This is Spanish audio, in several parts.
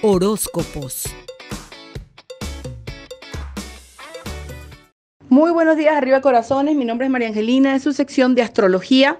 Horóscopos. Muy buenos días, arriba corazones. Mi nombre es María Angelina, es su sección de astrología.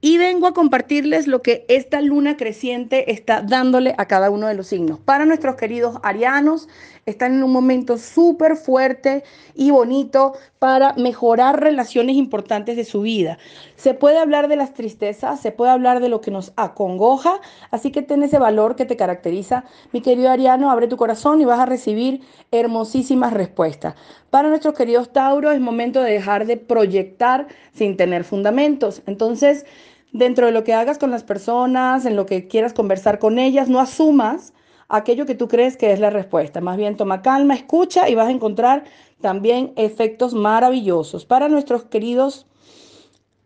Y vengo a compartirles lo que esta luna creciente está dándole a cada uno de los signos. Para nuestros queridos arianos, están en un momento súper fuerte y bonito para mejorar relaciones importantes de su vida. Se puede hablar de las tristezas, se puede hablar de lo que nos acongoja, así que ten ese valor que te caracteriza. Mi querido ariano, abre tu corazón y vas a recibir hermosísimas respuestas. Para nuestros queridos Tauro, es momento de dejar de proyectar sin tener fundamentos. Entonces, dentro de lo que hagas con las personas, en lo que quieras conversar con ellas, no asumas aquello que tú crees que es la respuesta. Más bien toma calma, escucha y vas a encontrar también efectos maravillosos. Para nuestros queridos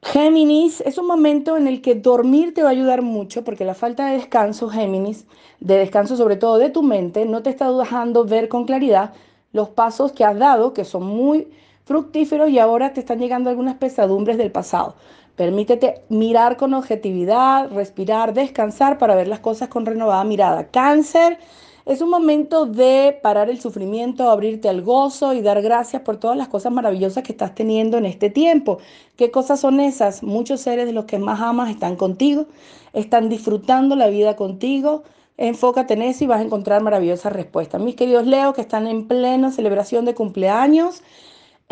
Géminis, es un momento en el que dormir te va a ayudar mucho porque la falta de descanso, Géminis, de descanso sobre todo de tu mente, no te está dejando ver con claridad los pasos que has dado, que son muy fructíferos y ahora te están llegando algunas pesadumbres del pasado. Permítete mirar con objetividad, respirar, descansar para ver las cosas con renovada mirada. Cáncer. Es un momento de parar el sufrimiento, abrirte al gozo y dar gracias por todas las cosas maravillosas que estás teniendo en este tiempo. ¿Qué cosas son esas? Muchos seres de los que más amas están contigo, están disfrutando la vida contigo. Enfócate en eso y vas a encontrar maravillosas respuestas. Mis queridos Leo, que están en plena celebración de cumpleaños,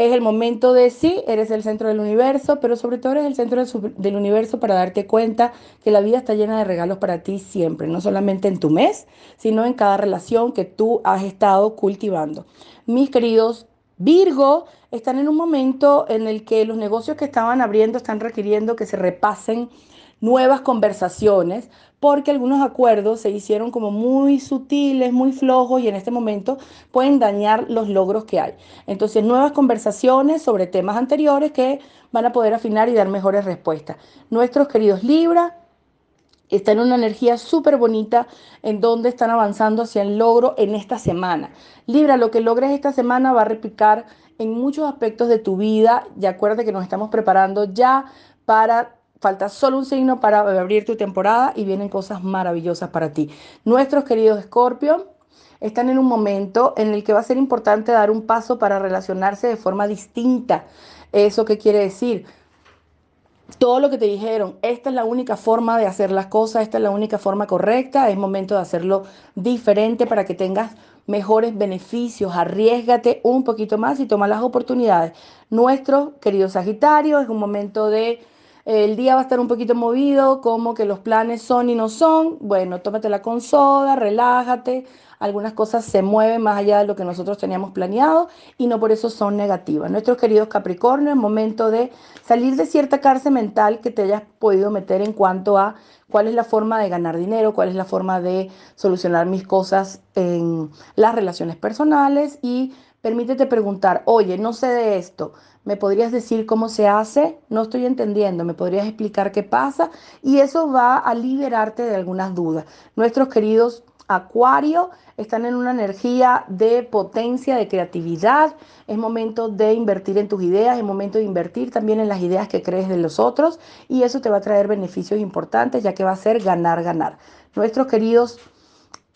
es el momento de sí, eres el centro del universo, pero sobre todo eres el centro del, del universo para darte cuenta que la vida está llena de regalos para ti siempre, no solamente en tu mes, sino en cada relación que tú has estado cultivando. Mis queridos Virgo, están en un momento en el que los negocios que estaban abriendo están requiriendo que se repasen nuevas conversaciones, porque algunos acuerdos se hicieron como muy sutiles, muy flojos y en este momento pueden dañar los logros que hay. Entonces, nuevas conversaciones sobre temas anteriores que van a poder afinar y dar mejores respuestas. Nuestros queridos Libra, está en una energía súper bonita en donde están avanzando hacia el logro en esta semana. Libra, lo que logres esta semana va a replicar en muchos aspectos de tu vida De acuérdate que nos estamos preparando ya para falta solo un signo para abrir tu temporada y vienen cosas maravillosas para ti. Nuestros queridos Scorpio están en un momento en el que va a ser importante dar un paso para relacionarse de forma distinta. ¿Eso qué quiere decir? Todo lo que te dijeron, esta es la única forma de hacer las cosas, esta es la única forma correcta, es momento de hacerlo diferente para que tengas mejores beneficios, arriesgate un poquito más y toma las oportunidades. Nuestro querido Sagitario es un momento de el día va a estar un poquito movido, como que los planes son y no son. Bueno, tómatela con soda, relájate. Algunas cosas se mueven más allá de lo que nosotros teníamos planeado y no por eso son negativas. Nuestros queridos Capricornio, es momento de salir de cierta cárcel mental que te hayas podido meter en cuanto a cuál es la forma de ganar dinero, cuál es la forma de solucionar mis cosas en las relaciones personales y Permítete preguntar, oye, no sé de esto, ¿me podrías decir cómo se hace? No estoy entendiendo, ¿me podrías explicar qué pasa? Y eso va a liberarte de algunas dudas. Nuestros queridos Acuario están en una energía de potencia, de creatividad. Es momento de invertir en tus ideas, es momento de invertir también en las ideas que crees de los otros y eso te va a traer beneficios importantes ya que va a ser ganar, ganar. Nuestros queridos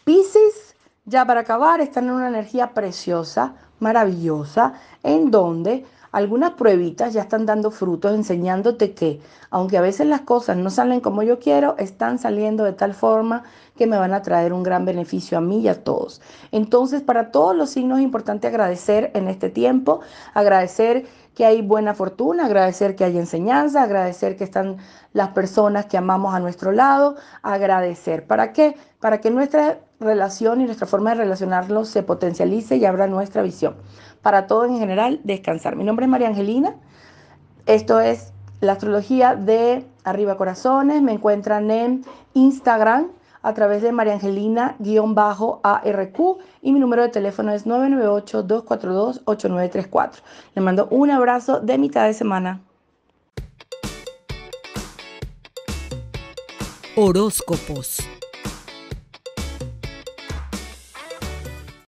Pisces, ya para acabar, están en una energía preciosa maravillosa en donde algunas pruebitas ya están dando frutos, enseñándote que, aunque a veces las cosas no salen como yo quiero, están saliendo de tal forma que me van a traer un gran beneficio a mí y a todos. Entonces, para todos los signos es importante agradecer en este tiempo, agradecer que hay buena fortuna, agradecer que hay enseñanza, agradecer que están las personas que amamos a nuestro lado, agradecer. ¿Para qué? Para que nuestra relación y nuestra forma de relacionarlo se potencialice y abra nuestra visión. Para todo en general, descansar. Mi nombre es María Angelina. Esto es la astrología de Arriba Corazones. Me encuentran en Instagram a través de María Angelina-ARQ y mi número de teléfono es 998-242-8934. Le mando un abrazo de mitad de semana. Horóscopos